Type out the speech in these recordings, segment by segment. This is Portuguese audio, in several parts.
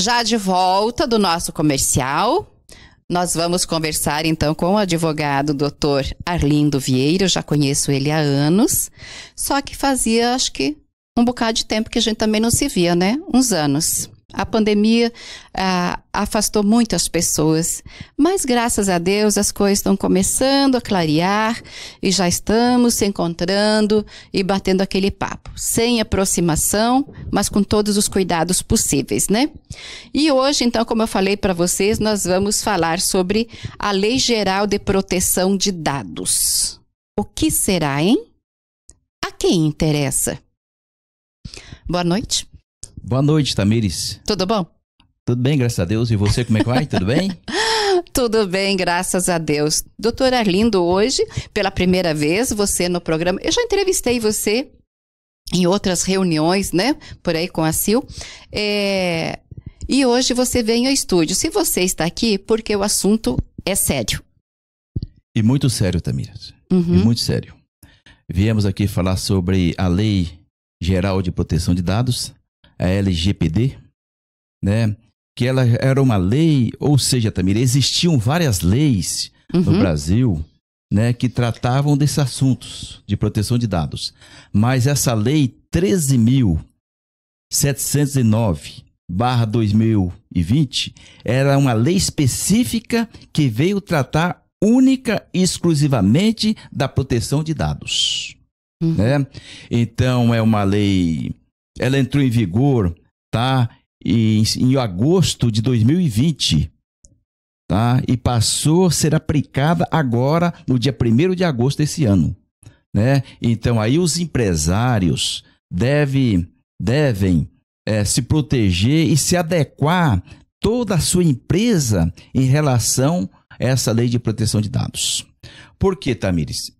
Já de volta do nosso comercial, nós vamos conversar então com o advogado doutor Arlindo Vieira, eu já conheço ele há anos, só que fazia acho que um bocado de tempo que a gente também não se via, né? Uns anos. A pandemia ah, afastou muitas pessoas, mas graças a Deus as coisas estão começando a clarear e já estamos se encontrando e batendo aquele papo, sem aproximação, mas com todos os cuidados possíveis, né? E hoje, então, como eu falei para vocês, nós vamos falar sobre a Lei Geral de Proteção de Dados. O que será, hein? A quem interessa? Boa noite. Boa noite, Tamires. Tudo bom? Tudo bem, graças a Deus. E você, como é que vai? Tudo bem? Tudo bem, graças a Deus. Doutor Arlindo, hoje, pela primeira vez, você no programa. Eu já entrevistei você em outras reuniões, né? Por aí com a Sil. É... E hoje você vem ao estúdio. Se você está aqui, porque o assunto é sério. E muito sério, Tamires. Uhum. E muito sério. Viemos aqui falar sobre a Lei Geral de Proteção de Dados, a LGPD, né? Que ela era uma lei, ou seja, também existiam várias leis uhum. no Brasil, né, que tratavam desses assuntos de proteção de dados. Mas essa lei 13709 barra 2020 era uma lei específica que veio tratar única e exclusivamente da proteção de dados. Uhum. Né? Então, é uma lei ela entrou em vigor, tá? Em, em agosto de 2020, tá? E passou a ser aplicada agora no dia 1 de agosto desse ano, né? Então aí os empresários deve, devem é, se proteger e se adequar toda a sua empresa em relação a essa lei de proteção de dados. Por que, Tamires?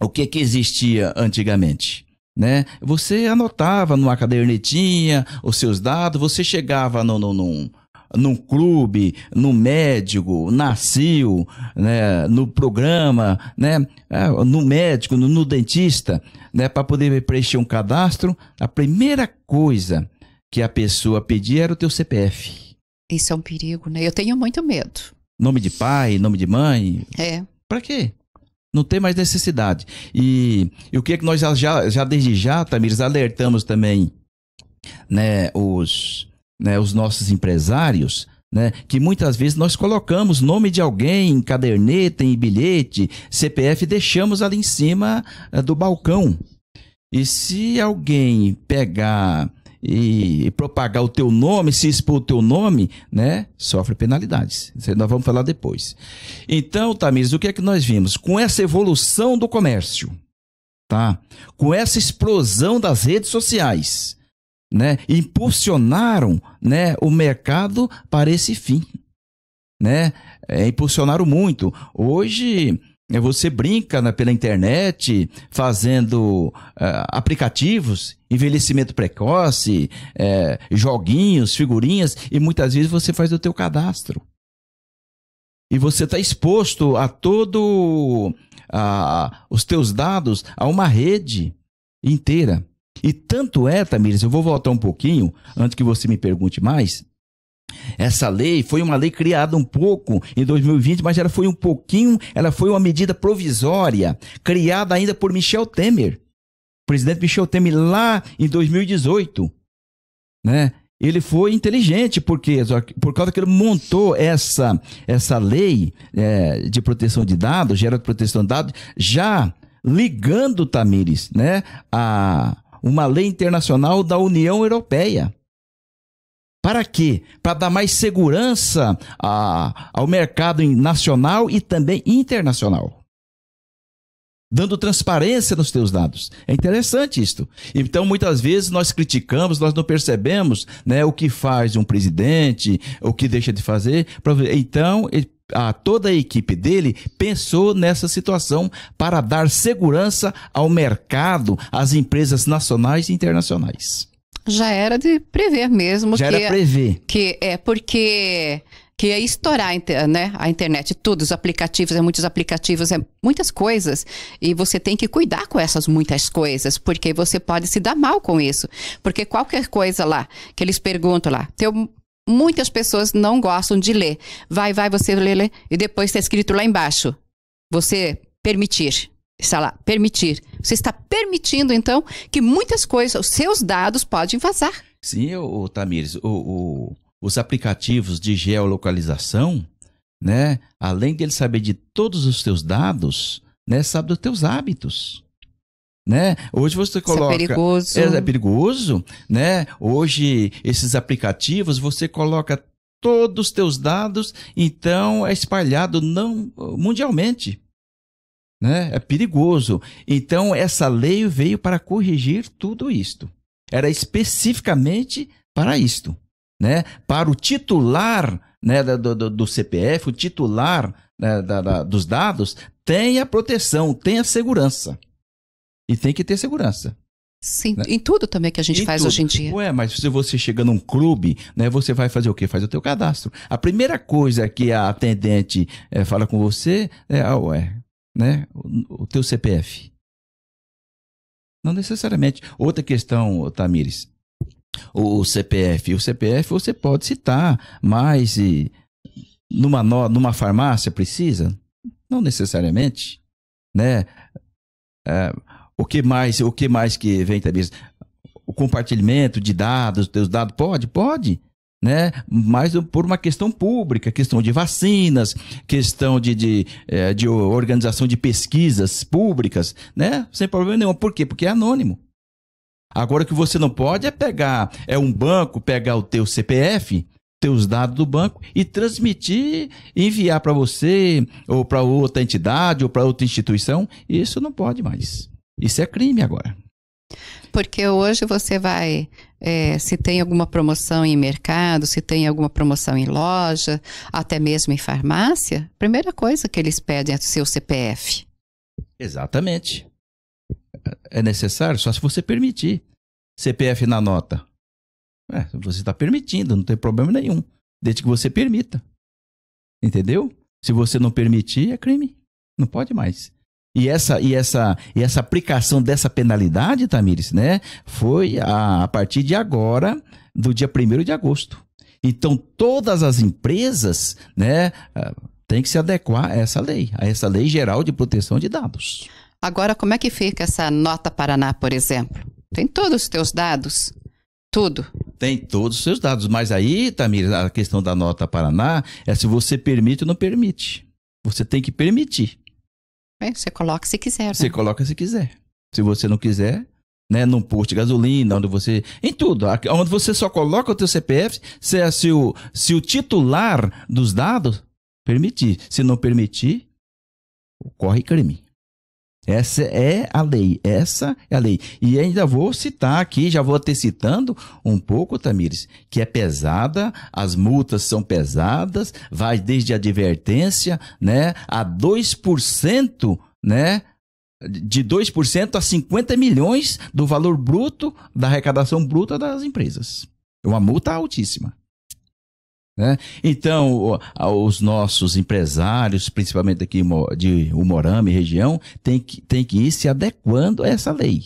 O que, é que existia antigamente? né? Você anotava numa cadernetinha os seus dados, você chegava no, no, no num clube, no médico, nasceu, né, no programa, né, é, no médico, no, no dentista, né, para poder preencher um cadastro, a primeira coisa que a pessoa pedia era o teu CPF. Isso é um perigo, né? Eu tenho muito medo. Nome de pai, nome de mãe. É. Para quê? Não tem mais necessidade. E, e o que é que nós já, já, desde já, Tamires, alertamos também né, os, né, os nossos empresários né? Que muitas vezes nós colocamos nome de alguém em caderneta, em bilhete, CPF, deixamos ali em cima eh, do balcão. E se alguém pegar e, e propagar o teu nome, se expor o teu nome, né, sofre penalidades. Isso nós vamos falar depois. Então, Tamires, o que é que nós vimos? Com essa evolução do comércio, tá? Com essa explosão das redes sociais, né, impulsionaram, né, o mercado para esse fim, né? É, impulsionaram muito. Hoje é, você brinca pela internet fazendo uh, aplicativos, envelhecimento precoce, uh, joguinhos, figurinhas, e muitas vezes você faz o teu cadastro. E você está exposto a todo os teus dados a uma rede inteira. E tanto é, Tamires, eu vou voltar um pouquinho antes que você me pergunte mais. Essa lei foi uma lei criada um pouco em 2020, mas ela foi um pouquinho, ela foi uma medida provisória, criada ainda por Michel Temer. O presidente Michel Temer lá em 2018, né? Ele foi inteligente porque por causa que ele montou essa essa lei é, de proteção de dados, gera de proteção de dados, já ligando Tamires, né, a uma lei internacional da União Europeia para quê? Para dar mais segurança a, ao mercado nacional e também internacional. Dando transparência nos teus dados. É interessante isto. Então, muitas vezes nós criticamos, nós não percebemos né, o que faz um presidente, o que deixa de fazer. Então, a, toda a equipe dele pensou nessa situação para dar segurança ao mercado, às empresas nacionais e internacionais já era de prever mesmo. Já que, era prever. Que é porque que ia estourar né? a internet, todos os aplicativos, é muitos aplicativos, é muitas coisas. E você tem que cuidar com essas muitas coisas, porque você pode se dar mal com isso. Porque qualquer coisa lá que eles perguntam lá, teu muitas pessoas não gostam de ler. Vai, vai, você lê, lê, e depois está escrito lá embaixo. Você permitir. Está lá, permitir. Você está permitindo, então, que muitas coisas, os seus dados podem vazar. Sim, o Tamires, o, o, os aplicativos de geolocalização, né? Além ele saber de todos os seus dados, né? Sabe dos teus hábitos. Né? Hoje você coloca. Isso é perigoso. É, é perigoso, né? Hoje, esses aplicativos, você coloca todos os teus dados, então é espalhado não mundialmente. Né? É perigoso. Então, essa lei veio para corrigir tudo isto. Era especificamente para isto. Né? Para o titular né, do, do, do CPF, o titular né, da, da, dos dados, tem a proteção, tem a segurança. E tem que ter segurança. Sim, né? em tudo também que a gente em faz tudo. hoje em dia. Ué, mas se você chega num clube, né, você vai fazer o quê? Faz o teu cadastro. A primeira coisa que a atendente é, fala com você é, ah, ué, né, o, o teu CPF. Não necessariamente. Outra questão, Tamires, o CPF. O CPF você pode citar, mas numa, numa farmácia precisa? Não necessariamente, né? É, o que mais, o que mais que vem também? O compartilhamento de dados, teus dados pode, pode né? mas por uma questão pública, questão de vacinas, questão de, de, é, de organização de pesquisas públicas, né? sem problema nenhum. Por quê? Porque é anônimo. Agora o que você não pode é pegar, é um banco pegar o teu CPF, teus dados do banco e transmitir, enviar para você ou para outra entidade ou para outra instituição, isso não pode mais. Isso é crime agora. Porque hoje você vai é, se tem alguma promoção em mercado, se tem alguma promoção em loja, até mesmo em farmácia, primeira coisa que eles pedem é o seu CPF. Exatamente. É necessário só se você permitir. CPF na nota. É, você está permitindo, não tem problema nenhum. Desde que você permita. Entendeu? Se você não permitir, é crime. Não pode mais. E essa, e, essa, e essa aplicação dessa penalidade, Tamires, né, foi a, a partir de agora, do dia 1 de agosto. Então, todas as empresas né, ah, têm que se adequar a essa lei, a essa lei geral de proteção de dados. Agora, como é que fica essa nota Paraná, por exemplo? Tem todos os teus dados? Tudo. Tem todos os seus dados, mas aí, Tamires, a questão da nota Paraná é se você permite ou não permite. Você tem que permitir. É, você coloca se quiser. Né? Você coloca se quiser. Se você não quiser, né, num posto de gasolina, onde você, em tudo, onde você só coloca o teu CPF, se, é, se, o, se o titular dos dados permitir, se não permitir, ocorre crime. Essa é a lei, essa é a lei. E ainda vou citar aqui, já vou até citando um pouco, Tamires, que é pesada, as multas são pesadas, vai desde a advertência, né, a 2%, né, de 2% a 50 milhões do valor bruto da arrecadação bruta das empresas. É uma multa altíssima. Né? Então, os nossos empresários, principalmente aqui de Umorama e região, tem que, tem que ir se adequando a essa lei.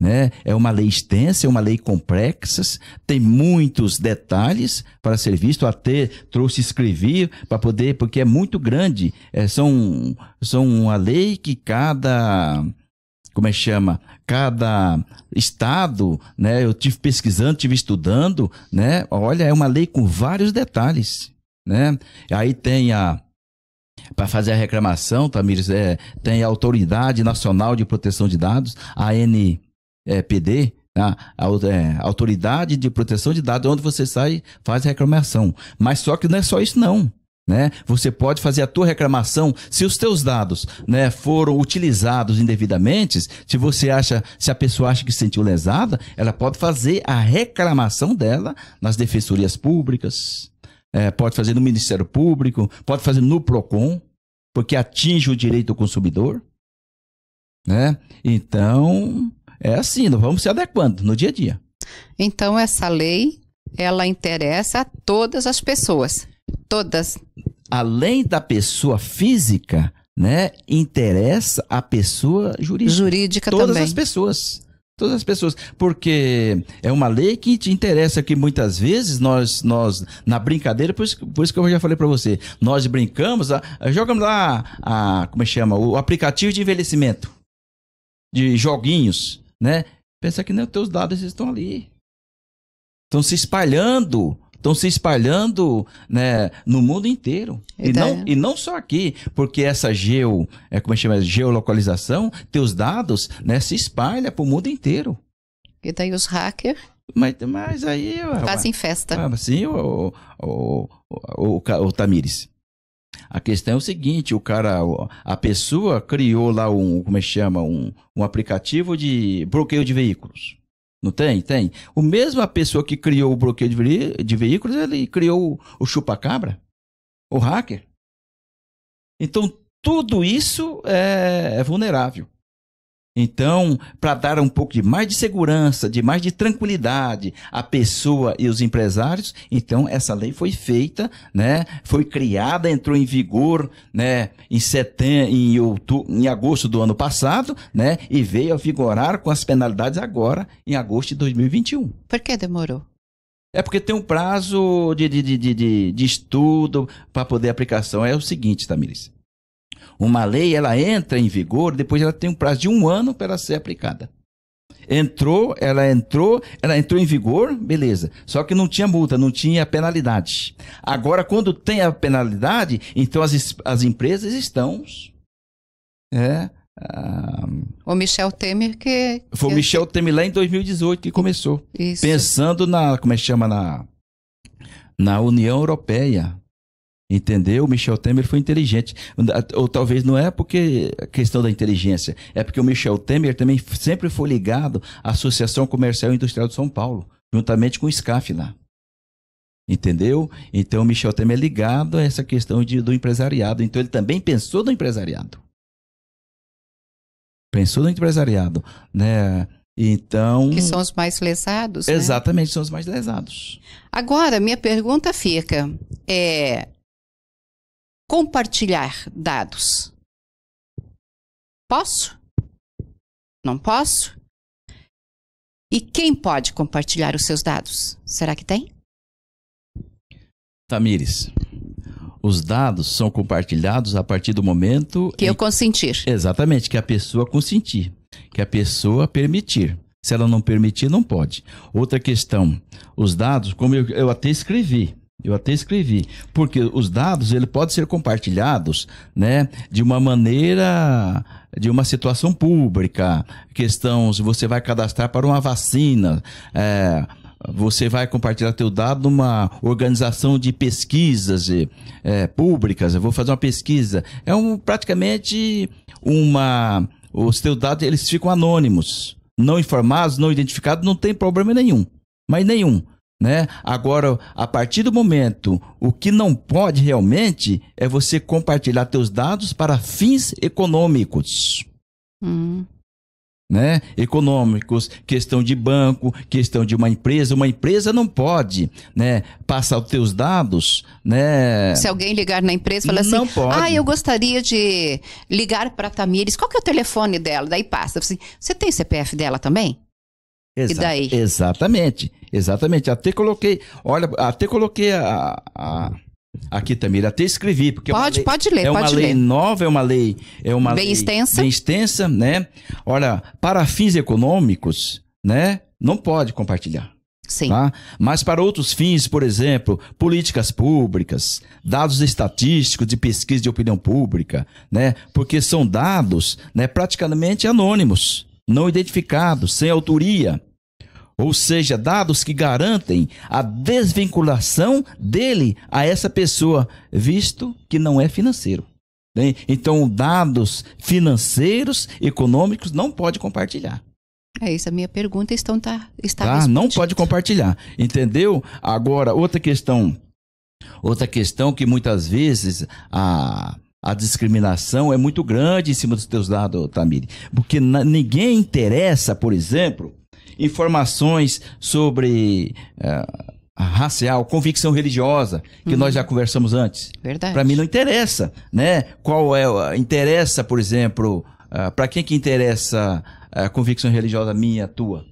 Né? É uma lei extensa, é uma lei complexa, tem muitos detalhes para ser visto, até trouxe escrever para poder, porque é muito grande. É, são, são uma lei que cada como é que chama? Cada estado, né? Eu tive pesquisando, tive estudando, né? Olha, é uma lei com vários detalhes, né? Aí tem a para fazer a reclamação, Tamires, é, tem a Autoridade Nacional de Proteção de Dados, ANPD, a, né, a, é, Autoridade de Proteção de Dados, onde você sai faz reclamação. Mas só que não é só isso, não. Né? Você pode fazer a tua reclamação se os teus dados né, foram utilizados indevidamente. Se você acha, se a pessoa acha que se sentiu lesada, ela pode fazer a reclamação dela nas defensorias públicas, é, pode fazer no Ministério Público, pode fazer no Procon, porque atinge o direito do consumidor, né? Então é assim, nós vamos se adequando no dia a dia. Então essa lei ela interessa a todas as pessoas todas, além da pessoa física, né, interessa a pessoa jurídica. Jurídica Todas também. Todas as pessoas. Todas as pessoas, porque é uma lei que te interessa, que muitas vezes nós, nós na brincadeira, por isso, por isso que eu já falei para você, nós brincamos, a, a, jogamos lá, a, como é chama, o aplicativo de envelhecimento, de joguinhos, né? Pensa que nem os teus dados estão ali. Estão se espalhando estão se espalhando né, no mundo inteiro. E, e então, não, é. e não só aqui, porque essa geo, é, como é chama, geolocalização, teus dados né, se espalha para o mundo inteiro. E daí os hackers mas, mas aí. Fazem festa. Ah, sim, o, o, o, o, Tamires. A questão é o seguinte: o cara, a pessoa criou lá um, como é que chama? Um, um aplicativo de bloqueio de veículos. Não tem? Tem. O mesmo a pessoa que criou o bloqueio de, de veículos, ele criou o, o chupa-cabra, o hacker. Então, tudo isso é, é vulnerável. Então, para dar um pouco de mais de segurança, de mais de tranquilidade à pessoa e os empresários, então essa lei foi feita, né? Foi criada, entrou em vigor, né? Em setembro, em, outubro, em agosto do ano passado, né? E veio a vigorar com as penalidades agora, em agosto de 2021. Por que demorou? É porque tem um prazo de, de, de, de, de estudo para poder aplicação. É o seguinte, Tamiris. Uma lei, ela entra em vigor, depois ela tem um prazo de um ano para ser aplicada. Entrou, ela entrou, ela entrou em vigor, beleza. Só que não tinha multa, não tinha penalidade. Agora, quando tem a penalidade, então as, as empresas estão. É, ah, o Michel Temer que. Foi o Michel Temer lá em 2018 que começou. Isso. Pensando na. Como é que chama? Na, na União Europeia. Entendeu? O Michel Temer foi inteligente. Ou talvez não é porque a questão da inteligência, é porque o Michel Temer também sempre foi ligado à Associação Comercial e Industrial de São Paulo, juntamente com o SCAF lá. Entendeu? Então o Michel Temer é ligado a essa questão de, do empresariado. Então ele também pensou no empresariado. Pensou no empresariado, né? Então. Que são os mais lesados? Né? Exatamente, né? são os mais lesados. Agora, minha pergunta fica: é, compartilhar dados. Posso? Não posso? E quem pode compartilhar os seus dados? Será que tem? Tamires, os dados são compartilhados a partir do momento. Que em... eu consentir. Exatamente, que a pessoa consentir, que a pessoa permitir. Se ela não permitir, não pode. Outra questão: os dados, como eu, eu até escrevi, eu até escrevi, porque os dados ele pode ser compartilhados, né, de uma maneira de uma situação pública, questão se você vai cadastrar para uma vacina, é, você vai compartilhar teu dado numa organização de pesquisas é, é públicas, eu vou fazer uma pesquisa, é um praticamente uma os teus dados eles ficam anônimos, não informados, não identificados, não tem problema nenhum, mas nenhum. Né? Agora, a partir do momento, o que não pode realmente é você compartilhar teus dados para fins econômicos. Hum. Né? Econômicos, questão de banco, questão de uma empresa. Uma empresa não pode, né, passar os teus dados, né? Se alguém ligar na empresa, fala assim: pode. "Ah, eu gostaria de ligar para Tamires. Qual que é o telefone dela?" Daí passa, assim: "Você tem CPF dela também?" Exa e daí? Exatamente, exatamente. Até coloquei, olha, até coloquei a, a aqui também, até escrevi porque é pode, é lei, pode ler, é pode uma ler. lei nova, é uma lei é uma bem lei, extensa, bem extensa, né? Olha, para fins econômicos, né? Não pode compartilhar. Sim. Tá? Mas para outros fins, por exemplo, políticas públicas, dados estatísticos de pesquisa de opinião pública, né? Porque são dados, né, praticamente anônimos não identificados, sem autoria, ou seja, dados que garantem a desvinculação dele a essa pessoa, visto que não é financeiro. Né? Então, dados financeiros, econômicos, não pode compartilhar. É isso, a minha pergunta então tá, está tá, Não pode compartilhar, entendeu? Agora, outra questão, outra questão que muitas vezes a, a discriminação é muito grande em cima dos teus dados, Tamiri. Porque ninguém interessa, por exemplo, informações sobre uh, racial, convicção religiosa, que uhum. nós já conversamos antes. Verdade. Para mim não interessa, né? Qual é, interessa, por exemplo, uh, eh, para quem que interessa eh, a convicção religiosa minha, tua?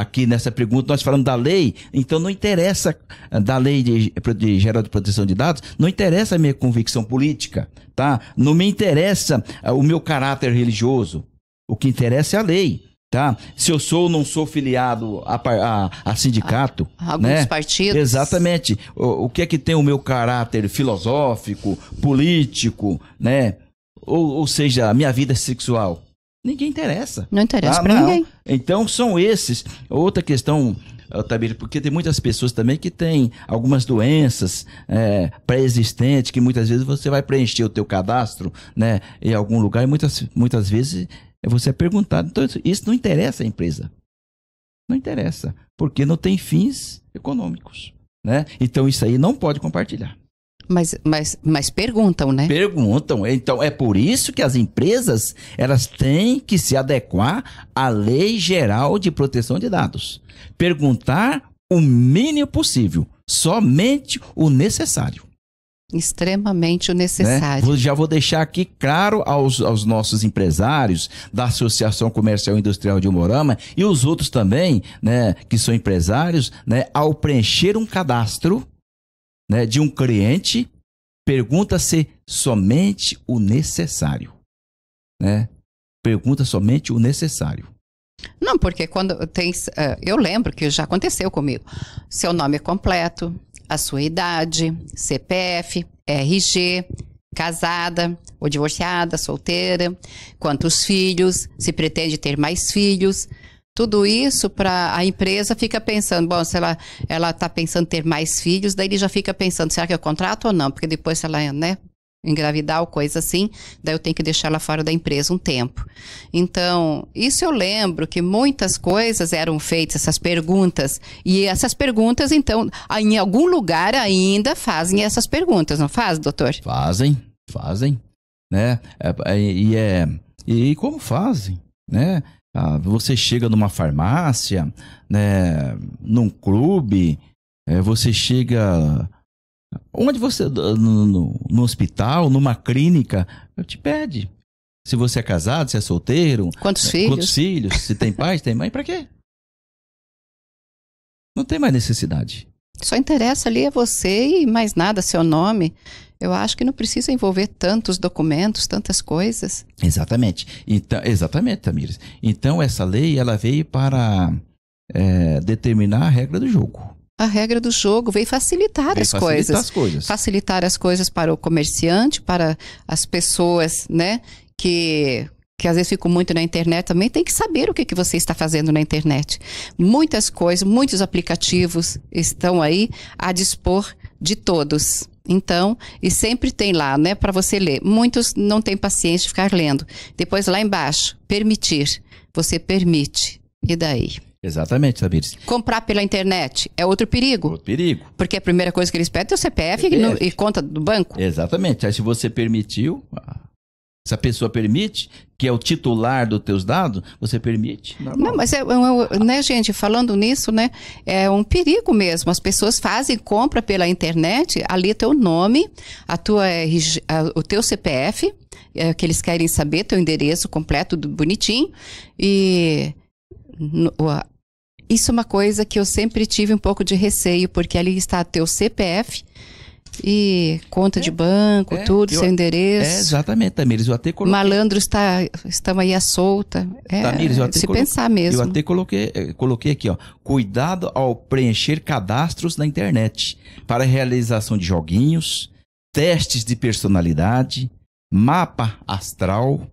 aqui nessa pergunta, nós falamos da lei, então não interessa, eh, da lei de, de geral de proteção de dados, não interessa a minha convicção política, tá? Não me interessa eh, o meu caráter religioso. O que interessa é a lei. Tá? Se eu sou ou não sou filiado a, a, a sindicato. A, alguns né? partidos. Exatamente. O, o que é que tem o meu caráter filosófico, político, né? Ou, ou seja, a minha vida sexual ninguém interessa. Não interessa ah, para ninguém. Então são esses. Outra questão, Tabir, porque tem muitas pessoas também que têm algumas doenças é, pré-existentes que muitas vezes você vai preencher o teu cadastro, né, em algum lugar e muitas, muitas vezes você é perguntado. Então isso não interessa à empresa. Não interessa, porque não tem fins econômicos, né? Então isso aí não pode compartilhar. Mas, mas, mas perguntam, né? Perguntam. Então, é por isso que as empresas elas têm que se adequar à Lei Geral de Proteção de Dados. Perguntar o mínimo possível, somente o necessário. Extremamente o né? necessário. Né? Já vou deixar aqui claro aos, aos nossos empresários da Associação Comercial Industrial de Morama e os outros também, né, que são empresários, né, ao preencher um cadastro, né, de um cliente, pergunta-se somente o necessário. Né? Pergunta somente o necessário. Não, porque quando tem. Eh, eu lembro que já aconteceu comigo. Seu nome é completo, a sua idade, CPF, RG, casada ou divorciada, solteira, quantos filhos, se pretende ter mais filhos, tudo isso para a empresa fica pensando, bom, se ela ela tá pensando ter mais filhos, daí ele já fica pensando, será que eu contrato ou não? Porque depois se ela, né, engravidar ou coisa assim, daí eu tenho que deixar ela fora da empresa um tempo. Então, isso eu lembro que muitas coisas eram feitas, essas perguntas, e essas perguntas, então, em algum lugar ainda fazem essas perguntas, não faz, doutor? Fazem, fazem, né? É, e é, e como fazem, né? Ah, você chega numa farmácia, né, num clube, é, você chega onde você no, no, no, hospital, numa clínica, Eu te pede. Se você é casado, se é solteiro, quantos né, filhos, quantos filhos, se tem pai, se tem mãe, para quê? Não tem mais necessidade. Só interessa ali a você e mais nada, seu nome. Eu acho que não precisa envolver tantos documentos, tantas coisas. Exatamente. Então, exatamente, Tamires. Então, essa lei ela veio para é, determinar a regra do jogo a regra do jogo, veio facilitar, veio as, facilitar coisas. as coisas. Facilitar as coisas para o comerciante, para as pessoas, né? Que, que às vezes ficam muito na internet também, tem que saber o que, que você está fazendo na internet. Muitas coisas, muitos aplicativos estão aí a dispor de todos. Então, e sempre tem lá, né, para você ler. Muitos não têm paciência de ficar lendo. Depois lá embaixo, permitir. Você permite. E daí? Exatamente, Sabir. Comprar pela internet é outro perigo. Outro perigo. Porque a primeira coisa que eles pedem é o CPF, CPF. E, no, e conta do banco. Exatamente. Aí se você permitiu, ah, se a pessoa permite, que é o titular dos teus dados, você permite? Não, não mas é, é né, gente, falando nisso, né, é um perigo mesmo. As pessoas fazem compra pela internet, ali é teu nome, a tua, o teu CPF, é, que eles querem saber, teu endereço completo, bonitinho, e isso é uma coisa que eu sempre tive um pouco de receio, porque ali está teu CPF, e conta é, de banco, é, tudo, eu, seu endereço. É, exatamente, Tamires. Eu até coloquei. Malandros tá, estão aí à solta. É, Tamires, eu até se pensar mesmo. Eu até coloquei, eh, coloquei aqui, ó. Cuidado ao preencher cadastros na internet para realização de joguinhos, testes de personalidade, mapa astral,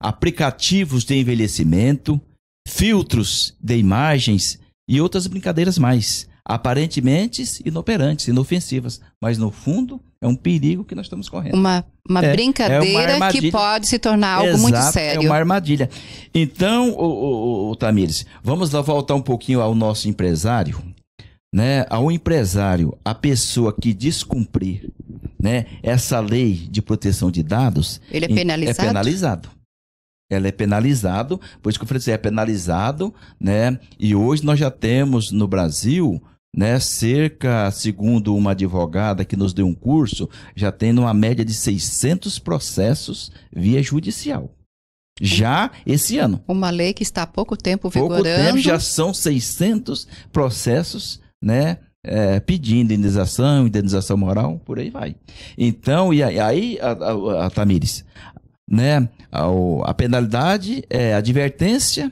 aplicativos de envelhecimento, filtros de imagens e outras brincadeiras mais aparentemente inoperantes, inofensivas, mas no fundo é um perigo que nós estamos correndo. Uma, uma é, brincadeira é uma que pode se tornar algo Exato, muito é sério. É uma armadilha. Então, o, o, o Tamires, vamos lá voltar um pouquinho ao nosso empresário, né? Ao empresário, a pessoa que descumprir, né, essa lei de proteção de dados, ele é, é penalizado. É penalizado ela é penalizado, por isso que eu falei assim, é penalizado, né? E hoje nós já temos no Brasil né? Cerca, segundo uma advogada que nos deu um curso, já tem uma média de 600 processos via judicial. Já esse ano. Uma lei que está há pouco tempo vigorando. Pouco tempo, já são 600 processos, né? É, pedindo indenização, indenização moral, por aí vai. Então, e aí, a, a, a Tamires, né? A, a penalidade é advertência,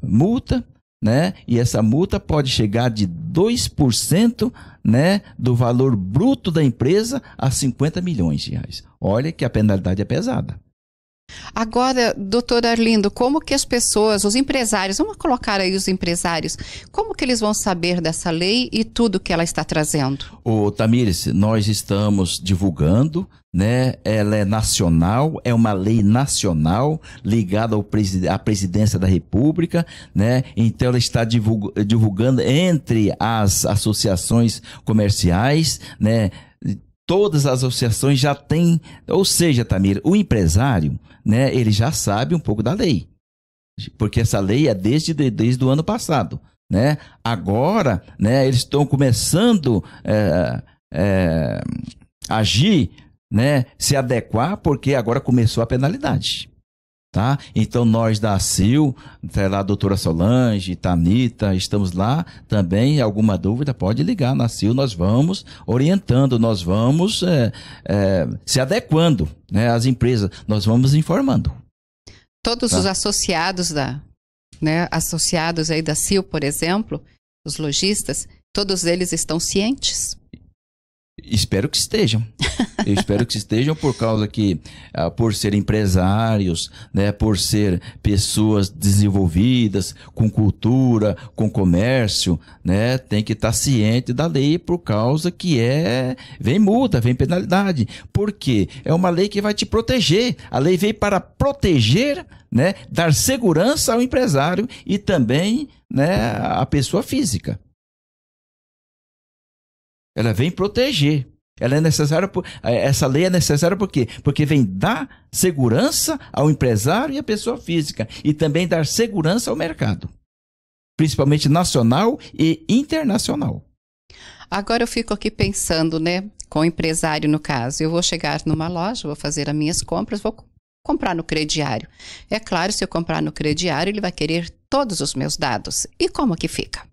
multa, né? E essa multa pode chegar de 2%, né, do valor bruto da empresa a 50 milhões de reais. Olha que a penalidade é pesada. Agora, doutor Arlindo, como que as pessoas, os empresários, vamos colocar aí os empresários, como que eles vão saber dessa lei e tudo que ela está trazendo? O Tamires, nós estamos divulgando, né? Ela é nacional, é uma lei nacional ligada ao presid à presidência da República, né? Então ela está divulg divulgando entre as associações comerciais, né? Todas as associações já têm, ou seja, Tamir, o empresário, né, ele já sabe um pouco da lei. Porque essa lei é desde, desde o ano passado. Né? Agora, né, eles estão começando a é, é, agir, né, se adequar, porque agora começou a penalidade. Tá? Então nós da CIL, tá lá a doutora Solange, Tanita, estamos lá também, alguma dúvida pode ligar na CIL, nós vamos orientando, nós vamos é, é, se adequando né, às empresas, nós vamos informando. Todos tá? os associados da, né, associados aí da CIL, por exemplo, os lojistas, todos eles estão cientes? Espero que estejam. Eu espero que estejam por causa que, ah, por ser empresários, né, por ser pessoas desenvolvidas, com cultura, com comércio, né, tem que estar tá ciente da lei por causa que é vem multa, vem penalidade. Porque é uma lei que vai te proteger. A lei veio para proteger, né, dar segurança ao empresário e também, né, a pessoa física. Ela vem proteger. Ela é necessária por, eh, essa lei é necessária por quê? Porque vem dar segurança ao empresário e à pessoa física e também dar segurança ao mercado, principalmente nacional e internacional. Agora eu fico aqui pensando, né, com o empresário no caso. Eu vou chegar numa loja, vou fazer as minhas compras, vou comprar no crediário. É claro, se eu comprar no crediário, ele vai querer todos os meus dados. E como que fica?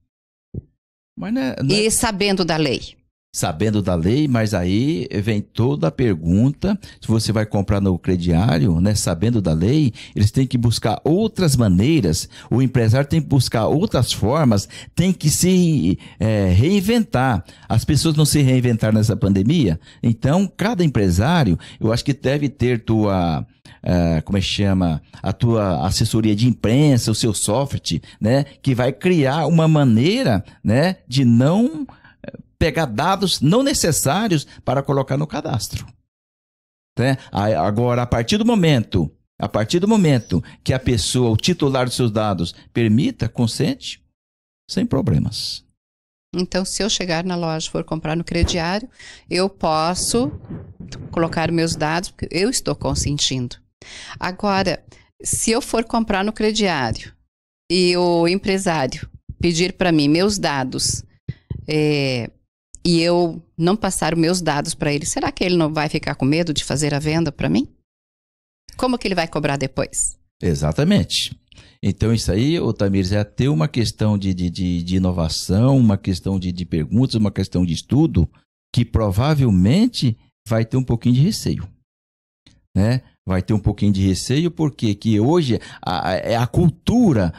Não é, não é... E sabendo da lei sabendo da lei, mas aí vem toda a pergunta, se você vai comprar no crediário, né, sabendo da lei, eles têm que buscar outras maneiras, o empresário tem que buscar outras formas, tem que se é, reinventar. As pessoas não se reinventaram nessa pandemia, então cada empresário, eu acho que deve ter tua é, como é que chama, a tua assessoria de imprensa, o seu software, né, que vai criar uma maneira, né, de não pegar dados não necessários para colocar no cadastro. Né? Agora, a partir do momento, a partir do momento que a pessoa, o titular dos seus dados, permita, consente, sem problemas. Então, se eu chegar na loja for comprar no crediário, eu posso colocar meus dados, porque eu estou consentindo. Agora, se eu for comprar no crediário e o empresário pedir para mim meus dados, é, e eu não passar os meus dados para ele, será que ele não vai ficar com medo de fazer a venda para mim? Como que ele vai cobrar depois? Exatamente. Então, isso aí, Tamires, é até uma questão de, de, de, de inovação, uma questão de, de perguntas, uma questão de estudo, que provavelmente vai ter um pouquinho de receio. Né? vai ter um pouquinho de receio, porque que hoje a, a é cultura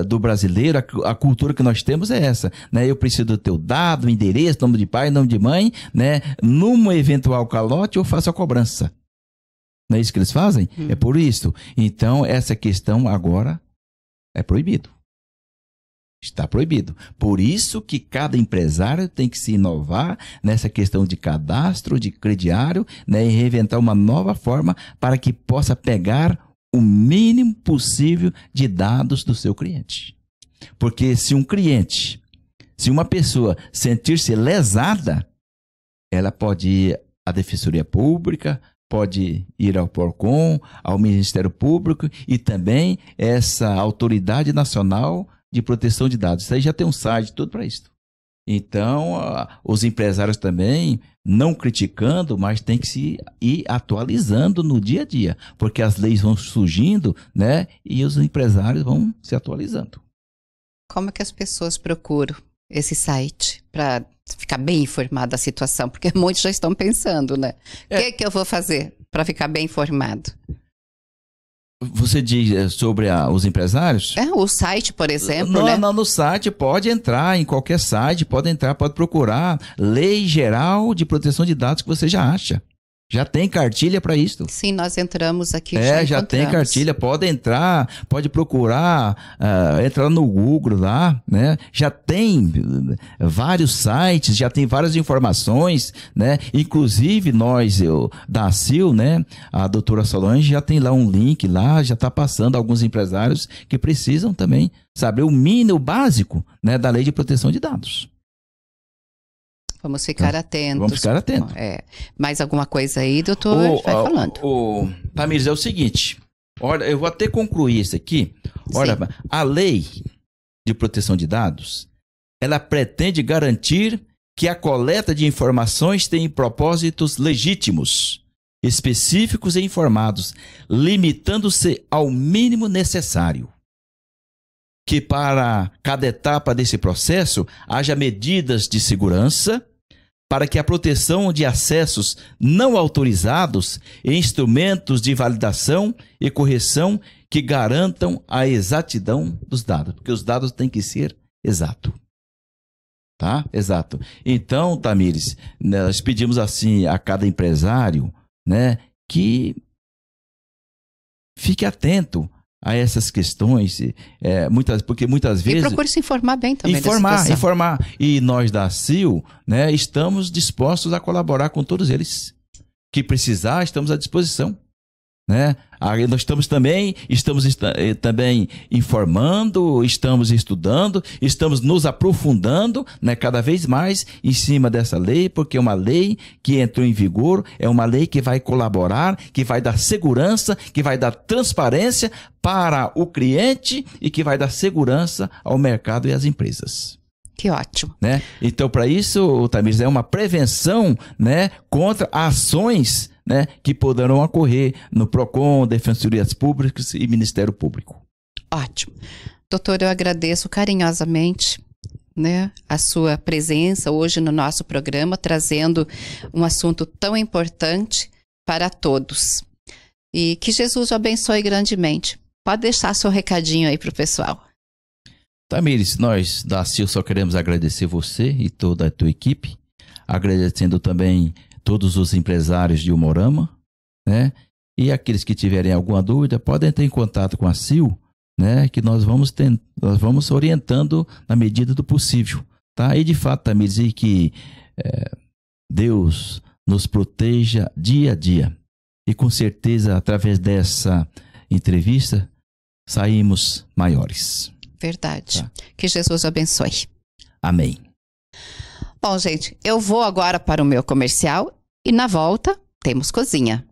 uh, do brasileiro, a, a, cultura que nós temos é essa, né? Eu preciso do teu dado, endereço, nome de pai, nome de mãe, né? Numa eventual calote, eu faço a cobrança. Não é isso que eles fazem? Hum. É por isso. Então, essa questão agora é proibido. Está proibido. Por isso que cada empresário tem que se inovar nessa questão de cadastro, de crediário, né, e reinventar uma nova forma para que possa pegar o mínimo possível de dados do seu cliente. Porque se um cliente, se uma pessoa sentir-se lesada, ela pode ir à Defensoria Pública, pode ir ao porcom, ao Ministério Público e também essa autoridade nacional de proteção de dados. Isso aí já tem um site todo para isso. Então, os empresários também, não criticando, mas tem que se ir atualizando no dia a dia, porque as leis vão surgindo, né? E os empresários vão se atualizando. Como é que as pessoas procuram esse site para ficar bem informado da situação? Porque muitos já estão pensando, né? O é. que, que eu vou fazer para ficar bem informado? Você diz eh, sobre a, os empresários? É, o site, por exemplo. Não, né? não, no site pode entrar, em qualquer site, pode entrar, pode procurar Lei Geral de Proteção de Dados que você já acha. Já tem cartilha para isso? Sim, nós entramos aqui. É, já, já tem cartilha. Pode entrar, pode procurar, uh, ah, entrar no Google lá, né? Já tem eh, vários sites, já tem várias informações, né? Inclusive nós, eu, da CIL, né? A doutora Solange já tem lá um link lá, já está passando alguns empresários que precisam também saber o mínimo, básico, né? Da lei de proteção de dados. Vamos ficar atentos. Vamos ficar atentos. É. Mais alguma coisa aí, doutor? O, Vai falando. O, o, Tamires, é o seguinte. Olha, eu vou até concluir isso aqui. Olha, Sim. a lei de proteção de dados, ela pretende garantir que a coleta de informações tem propósitos legítimos, específicos e informados, limitando-se ao mínimo necessário que para cada etapa desse processo haja medidas de segurança para que a proteção de acessos não autorizados e instrumentos de validação e correção que garantam a exatidão dos dados, porque os dados têm que ser exato. Tá? Exato. Então, Tamires, nós pedimos assim a cada empresário, né, que fique atento a essas questões, é, muitas, porque muitas vezes. E procure se informar bem também. Informar, informar. E nós da CIL né, estamos dispostos a colaborar com todos eles. Que precisar, estamos à disposição. Né? Ah, nós estamos também, estamos eh, também informando, estamos estudando, estamos nos aprofundando né, cada vez mais em cima dessa lei, porque é uma lei que entrou em vigor, é uma lei que vai colaborar, que vai dar segurança, que vai dar transparência para o cliente e que vai dar segurança ao mercado e às empresas. Que ótimo. Né? Então, para isso, Tamires, é uma prevenção né, contra ações né, que poderão ocorrer no PROCON, Defensorias Públicas e Ministério Público. Ótimo. Doutor, eu agradeço carinhosamente né, a sua presença hoje no nosso programa, trazendo um assunto tão importante para todos. E que Jesus o abençoe grandemente. Pode deixar seu recadinho aí para o pessoal. Tamires, nós da CIL só queremos agradecer você e toda a tua equipe, agradecendo também todos os empresários de Humorama, né? E aqueles que tiverem alguma dúvida, podem entrar em contato com a CIL, né? Que nós vamos, tent... nós vamos orientando na medida do possível, tá? E de fato, Tamires, e que é, Deus nos proteja dia a dia. E com certeza, através dessa entrevista, saímos maiores. Verdade. Tá. Que Jesus abençoe. Amém. Bom, gente, eu vou agora para o meu comercial e na volta temos cozinha.